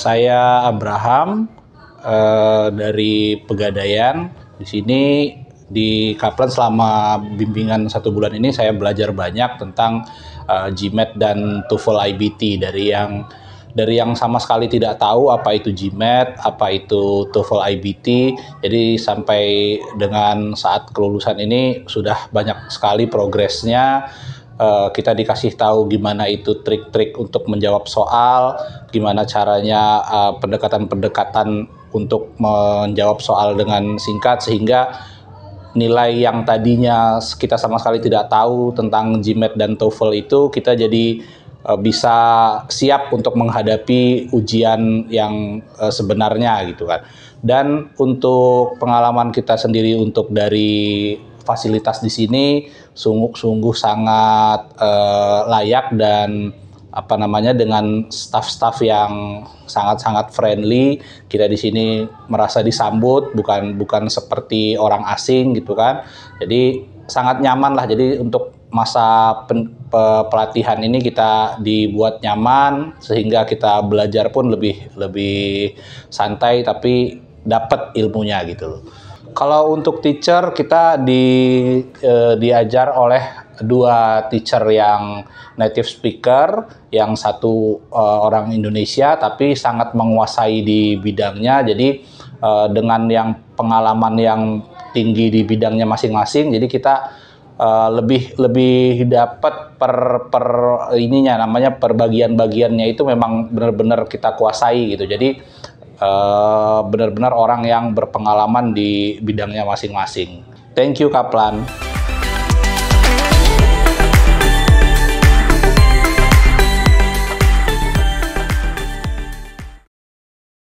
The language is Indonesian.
Saya Abraham eh, dari Pegadaian. Di sini di Kaplan selama bimbingan satu bulan ini saya belajar banyak tentang eh, GMAT dan TOEFL IBT dari yang dari yang sama sekali tidak tahu apa itu GMAT, apa itu TOEFL IBT. Jadi sampai dengan saat kelulusan ini sudah banyak sekali progresnya Eh, kita dikasih tahu gimana itu trik-trik untuk menjawab soal, gimana caranya pendekatan eh, pendekatan-pendekatan untuk menjawab soal dengan singkat sehingga nilai yang tadinya kita sama sekali tidak tahu tentang GMAT dan TOEFL itu kita jadi uh, bisa siap untuk menghadapi ujian yang uh, sebenarnya gitu kan. Dan untuk pengalaman kita sendiri untuk dari fasilitas di sini sungguh-sungguh sangat uh, layak dan apa namanya dengan staff-staff yang sangat-sangat friendly kita di sini merasa disambut bukan bukan seperti orang asing gitu kan jadi sangat nyaman lah jadi untuk masa pen, pe, pelatihan ini kita dibuat nyaman sehingga kita belajar pun lebih lebih santai tapi dapat ilmunya gitu loh. Kalau untuk teacher kita di eh, diajar oleh dua teacher yang native speaker, yang satu eh, orang Indonesia tapi sangat menguasai di bidangnya. Jadi eh, dengan yang pengalaman yang tinggi di bidangnya masing-masing, jadi kita lebih lebih dapat per per ininya namanya perbagian bagiannya itu memang benar-benar kita kuasai gitu. Jadi Eh, benar-benar orang yang berpengalaman di bidangnya masing-masing. Thank you Kaplan.